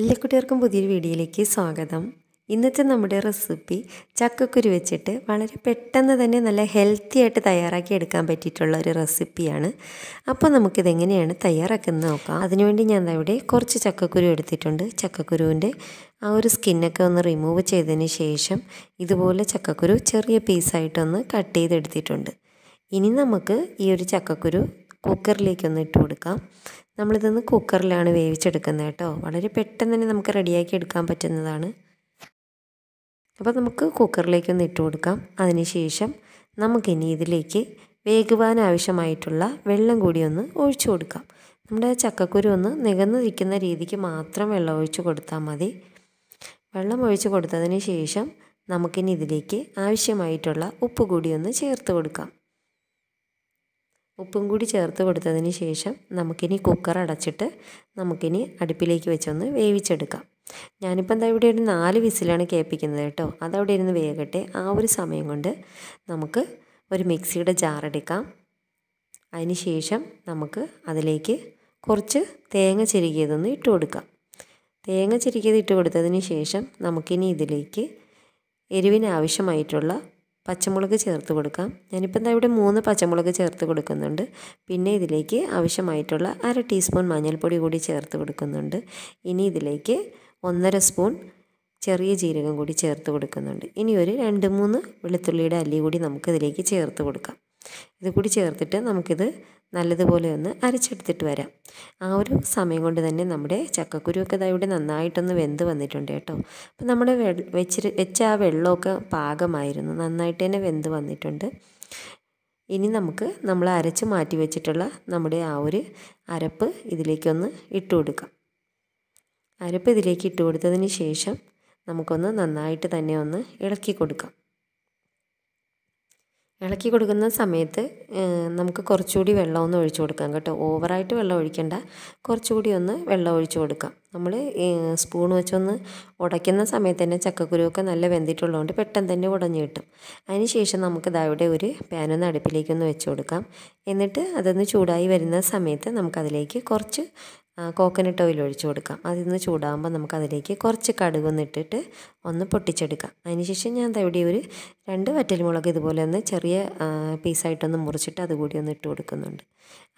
എല്ലാ കുട്ടികൾക്കും പുതിയൊരു വീഡിയോയിലേക്ക് സ്വാഗതം ഇന്നത്തെ നമ്മുടെ റെസിപ്പി ചക്കക്കുരു വെച്ചിട്ട് വളരെ പെട്ടെന്ന് തന്നെ നല്ല ഹെൽത്തി ആയിട്ട് തയ്യാറാക്കി എടുക്കാൻ പറ്റിയിട്ടുള്ള ഒരു റെസിപ്പിയാണ് അപ്പോൾ നമുക്കിതെങ്ങനെയാണ് തയ്യാറാക്കുന്നത് നോക്കാം അതിനുവേണ്ടി ഞാൻ ഇവിടെ കുറച്ച് ചക്കക്കുരു എടുത്തിട്ടുണ്ട് ചക്കക്കുരുവിൻ്റെ ആ ഒരു സ്കിന്നൊക്കെ ഒന്ന് റിമൂവ് ചെയ്തതിന് ശേഷം ഇതുപോലെ ചക്കക്കുരു ചെറിയ പീസായിട്ടൊന്ന് കട്ട് ചെയ്തെടുത്തിട്ടുണ്ട് ഇനി നമുക്ക് ഈ ഒരു ചക്കക്കുരു കുക്കറിലേക്കൊന്ന് ഇട്ട് കൊടുക്കാം നമ്മളിതൊന്ന് കുക്കറിലാണ് വേവിച്ചെടുക്കുന്നത് കേട്ടോ വളരെ പെട്ടെന്ന് തന്നെ നമുക്ക് റെഡിയാക്കി എടുക്കാൻ പറ്റുന്നതാണ് അപ്പോൾ നമുക്ക് കുക്കറിലേക്കൊന്ന് ഇട്ട് കൊടുക്കാം അതിനുശേഷം നമുക്കിനി ഇതിലേക്ക് വേകുവാൻ ആവശ്യമായിട്ടുള്ള വെള്ളം കൂടി ഒന്ന് ഒഴിച്ചു കൊടുക്കാം നമ്മുടെ ചക്കക്കുരു ഒന്ന് നികന്നിരിക്കുന്ന രീതിക്ക് മാത്രം വെള്ളം ഒഴിച്ചു കൊടുത്താൽ മതി വെള്ളം ഒഴിച്ചു കൊടുത്തതിന് ശേഷം നമുക്കിനി ഇതിലേക്ക് ആവശ്യമായിട്ടുള്ള ഉപ്പ് കൂടി ഒന്ന് ചേർത്ത് കൊടുക്കാം ഉപ്പും കൂടി ചേർത്ത് കൊടുത്തതിന് ശേഷം നമുക്കിനി കുക്കർ അടച്ചിട്ട് നമുക്കിനി അടുപ്പിലേക്ക് വെച്ചൊന്ന് വേവിച്ചെടുക്കാം ഞാനിപ്പം എന്താ ഇവിടെ ഒരു നാല് വിസിലാണ് കേൾപ്പിക്കുന്നത് കേട്ടോ അതവിടെ ഇരുന്ന് വേകട്ടെ ആ ഒരു സമയം കൊണ്ട് നമുക്ക് ഒരു മിക്സിയുടെ ജാറെടുക്കാം അതിന് ശേഷം നമുക്ക് അതിലേക്ക് കുറച്ച് തേങ്ങ ചിരുകിയതൊന്ന് ഇട്ട് കൊടുക്കാം തേങ്ങ ചിരുകിയത് ഇട്ട് കൊടുത്തതിന് ശേഷം നമുക്കിനി ഇതിലേക്ക് എരിവിനാവശ്യമായിട്ടുള്ള പച്ചമുളക് ചേർത്ത് കൊടുക്കാം ഞാനിപ്പോൾ എന്താ ഇവിടെ മൂന്ന് പച്ചമുളക് ചേർത്ത് കൊടുക്കുന്നുണ്ട് പിന്നെ ഇതിലേക്ക് ആവശ്യമായിട്ടുള്ള അര ടീസ്പൂൺ മഞ്ഞൾപ്പൊടി കൂടി ചേർത്ത് കൊടുക്കുന്നുണ്ട് ഇനി ഇതിലേക്ക് ഒന്നര സ്പൂൺ ചെറിയ ജീരകം കൂടി ചേർത്ത് കൊടുക്കുന്നുണ്ട് ഇനി ഒരു രണ്ട് മൂന്ന് വെളുത്തുള്ളിയുടെ അല്ലി കൂടി നമുക്കിതിലേക്ക് ചേർത്ത് കൊടുക്കാം ഇത് കൂടി ചേർത്തിട്ട് നമുക്കിത് നല്ലതുപോലെ ഒന്ന് അരച്ചെടുത്തിട്ട് വരാം ആ ഒരു സമയം കൊണ്ട് തന്നെ നമ്മുടെ ചക്കക്കുരുവൊക്കെ ഇവിടെ നന്നായിട്ടൊന്ന് വെന്ത് വന്നിട്ടുണ്ട് കേട്ടോ അപ്പം നമ്മുടെ വെ വെച്ചിട്ട് വെച്ച ആ വെള്ളമൊക്കെ പാകമായിരുന്നു നന്നായിട്ട് തന്നെ വെന്ത് വന്നിട്ടുണ്ട് ഇനി നമുക്ക് നമ്മൾ അരച്ച് മാറ്റി വെച്ചിട്ടുള്ള നമ്മുടെ ആ ഒരു അരപ്പ് ഇതിലേക്കൊന്ന് ഇട്ട് കൊടുക്കാം അരപ്പ് ഇതിലേക്ക് ഇട്ട് കൊടുത്തതിന് ശേഷം നമുക്കൊന്ന് നന്നായിട്ട് തന്നെ ഒന്ന് ഇളക്കി കൊടുക്കാം ഇളക്കി കൊടുക്കുന്ന സമയത്ത് നമുക്ക് കുറച്ചുകൂടി വെള്ളമൊന്ന് ഒഴിച്ചു കൊടുക്കാം കേട്ടോ ഓവറായിട്ട് വെള്ളം ഒഴിക്കണ്ട കുറച്ചുകൂടി ഒന്ന് വെള്ളം ഒഴിച്ചു കൊടുക്കാം നമ്മൾ സ്പൂൺ വെച്ചൊന്ന് ഉടയ്ക്കുന്ന സമയത്ത് തന്നെ ചക്കക്കുരുവൊക്കെ നല്ല വെന്തിട്ടുള്ളതുകൊണ്ട് പെട്ടെന്ന് തന്നെ ഉടഞ്ഞു കിട്ടും അതിനുശേഷം നമുക്ക് ഇതവിടെ ഒരു പാനൊന്ന് അടുപ്പിലേക്കൊന്ന് വെച്ച് കൊടുക്കാം എന്നിട്ട് അതൊന്ന് ചൂടായി വരുന്ന സമയത്ത് നമുക്കതിലേക്ക് കുറച്ച് കോക്കനട്ട് ഓയിൽ ഒഴിച്ച് കൊടുക്കാം അതിൽ നിന്ന് ചൂടാകുമ്പോൾ നമുക്കതിലേക്ക് കുറച്ച് കടുകൊന്ന് ഇട്ടിട്ട് ഒന്ന് പൊട്ടിച്ചെടുക്കാം അതിനുശേഷം ഞാൻ ഇവിടെ ഒരു രണ്ട് വറ്റൽമുളക് ഇതുപോലെ ഒന്ന് ചെറിയ പീസായിട്ടൊന്ന് മുറിച്ചിട്ട് അതുകൂടി ഒന്ന് ഇട്ട് കൊടുക്കുന്നുണ്ട്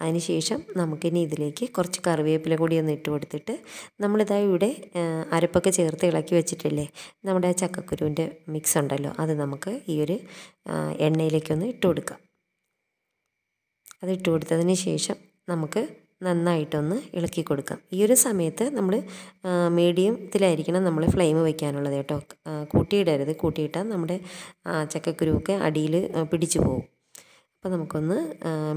അതിനുശേഷം നമുക്കിനി ഇതിലേക്ക് കുറച്ച് കറിവേപ്പില കൂടി ഒന്ന് ഇട്ട് കൊടുത്തിട്ട് നമ്മളിതാ ഇവിടെ അരപ്പൊക്കെ ചേർത്ത് ഇളക്കി വെച്ചിട്ടില്ലേ നമ്മുടെ ചക്കക്കുരുവിൻ്റെ മിക്സ് ഉണ്ടല്ലോ അത് നമുക്ക് ഈ ഒരു എണ്ണയിലേക്കൊന്ന് ഇട്ട് കൊടുക്കാം അത് ഇട്ട് കൊടുത്തതിന് ശേഷം നമുക്ക് നന്നായിട്ടൊന്ന് ഇളക്കി കൊടുക്കാം ഈ ഒരു സമയത്ത് നമ്മൾ മീഡിയത്തിലായിരിക്കണം നമ്മൾ ഫ്ലെയിം വയ്ക്കാനുള്ളത് കേട്ടോ കൂട്ടിയിടരുത് കൂട്ടിയിട്ടാൽ നമ്മുടെ ചക്കക്കുരുവൊക്കെ അടിയിൽ പിടിച്ചു പോകും അപ്പോൾ നമുക്കൊന്ന്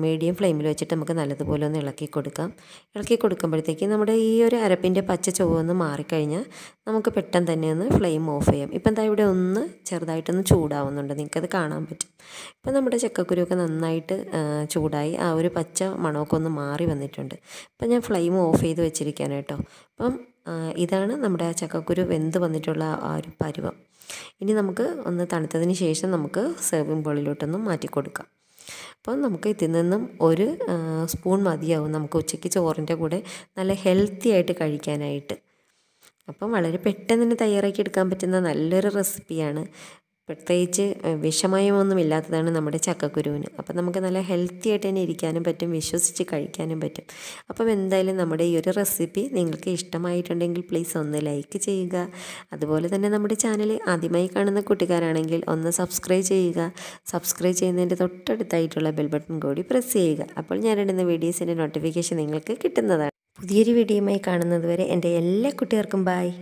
മീഡിയം ഫ്ലെയിമിൽ വെച്ചിട്ട് നമുക്ക് നല്ലതുപോലെ ഒന്ന് ഇളക്കി കൊടുക്കാം ഇളക്കി കൊടുക്കുമ്പോഴത്തേക്ക് നമ്മുടെ ഈ ഒരു അരപ്പിൻ്റെ പച്ച ചുവന്ന് മാറിക്കഴിഞ്ഞാൽ നമുക്ക് പെട്ടെന്ന് തന്നെ ഒന്ന് ഫ്ലെയിം ഓഫ് ചെയ്യാം ഇപ്പം എന്താ ഇവിടെ ഒന്ന് ചെറുതായിട്ടൊന്ന് ചൂടാവുന്നുണ്ട് നിങ്ങൾക്കത് കാണാൻ പറ്റും ഇപ്പം നമ്മുടെ ചക്കക്കുരുവൊക്കെ നന്നായിട്ട് ചൂടായി ആ ഒരു പച്ച മണമൊക്കെ ഒന്ന് മാറി വന്നിട്ടുണ്ട് ഇപ്പം ഞാൻ ഫ്ലെയിം ഓഫ് ചെയ്ത് വെച്ചിരിക്കുകയാണ് കേട്ടോ അപ്പം ഇതാണ് നമ്മുടെ ആ ചക്കക്കുരു വെന്ത് വന്നിട്ടുള്ള ആ ഒരു പരുവം ഇനി നമുക്ക് ഒന്ന് തണുത്തതിന് ശേഷം നമുക്ക് സെർവിങ് ബോളിലോട്ടൊന്ന് മാറ്റി കൊടുക്കാം അപ്പോൾ നമുക്ക് ഇതിൽ നിന്നും ഒരു സ്പൂൺ മതിയാവും നമുക്ക് ഉച്ചയ്ക്ക് ചോറിൻ്റെ കൂടെ നല്ല ഹെൽത്തി ആയിട്ട് കഴിക്കാനായിട്ട് അപ്പം വളരെ പെട്ടെന്ന് തന്നെ തയ്യാറാക്കി എടുക്കാൻ പറ്റുന്ന നല്ലൊരു റെസിപ്പിയാണ് പ്രത്യേകിച്ച് വിഷമയമൊന്നും ഇല്ലാത്തതാണ് നമ്മുടെ ചക്കക്കുരുവിന് അപ്പം നമുക്ക് നല്ല ഹെൽത്തി ആയിട്ട് തന്നെ ഇരിക്കാനും പറ്റും വിശ്വസിച്ച് കഴിക്കാനും പറ്റും അപ്പം എന്തായാലും നമ്മുടെ ഈ ഒരു റെസിപ്പി നിങ്ങൾക്ക് ഇഷ്ടമായിട്ടുണ്ടെങ്കിൽ പ്ലീസ് ഒന്ന് ലൈക്ക് ചെയ്യുക അതുപോലെ തന്നെ നമ്മുടെ ചാനൽ ആദ്യമായി കാണുന്ന കൂട്ടുകാരാണെങ്കിൽ ഒന്ന് സബ്സ്ക്രൈബ് ചെയ്യുക സബ്സ്ക്രൈബ് ചെയ്യുന്നതിൻ്റെ തൊട്ടടുത്തായിട്ടുള്ള ബെൽ ബട്ടൺ കൂടി പ്രസ് ചെയ്യുക അപ്പോൾ ഞാനിടുന്ന വീഡിയോസിൻ്റെ നോട്ടിഫിക്കേഷൻ നിങ്ങൾക്ക് കിട്ടുന്നതാണ് പുതിയൊരു വീഡിയോയുമായി കാണുന്നതുവരെ എൻ്റെ എല്ലാ കുട്ടികൾക്കും ബായ്